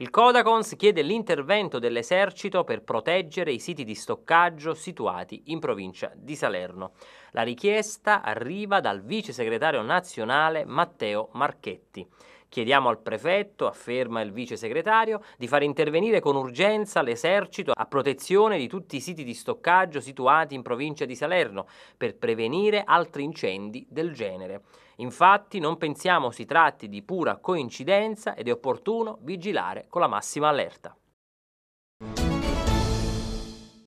Il Codacons chiede l'intervento dell'esercito per proteggere i siti di stoccaggio situati in provincia di Salerno. La richiesta arriva dal vice segretario nazionale Matteo Marchetti. Chiediamo al prefetto, afferma il vice segretario, di far intervenire con urgenza l'esercito a protezione di tutti i siti di stoccaggio situati in provincia di Salerno per prevenire altri incendi del genere. Infatti non pensiamo si tratti di pura coincidenza ed è opportuno vigilare con la massima allerta.